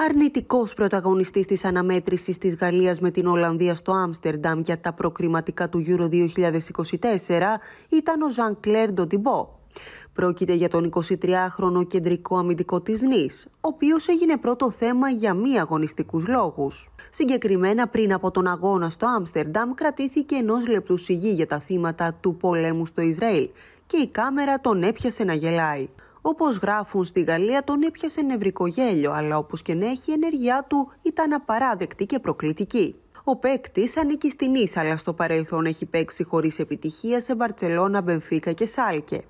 αρνητικός πρωταγωνιστής της αναμέτρησης της Γαλλίας με την Ολλανδία στο Άμστερνταμ για τα προκριματικά του Euro 2024 ήταν ο Ζαν Κλέρ Ντοντιμπό. Πρόκειται για τον 23χρονο κεντρικό αμυντικό της Νης, ο οποίος έγινε πρώτο θέμα για μη αγωνιστικούς λόγους. Συγκεκριμένα πριν από τον αγώνα στο Άμστερνταμ κρατήθηκε ενός λεπτού σιγή για τα θύματα του πολέμου στο Ισραήλ και η κάμερα τον έπιασε να γελάει. Όπως γράφουν στη Γαλλία, τον έπιασε νευρικό γέλιο, αλλά όπως και να έχει η ενέργειά του ήταν απαράδεκτη και προκλητική. Ο παίκτης ανήκει στην Ίσα, αλλά στο παρελθόν έχει παίξει χωρίς επιτυχία σε Μπαρσελόνα, Μπενφίκα και Σάλκε.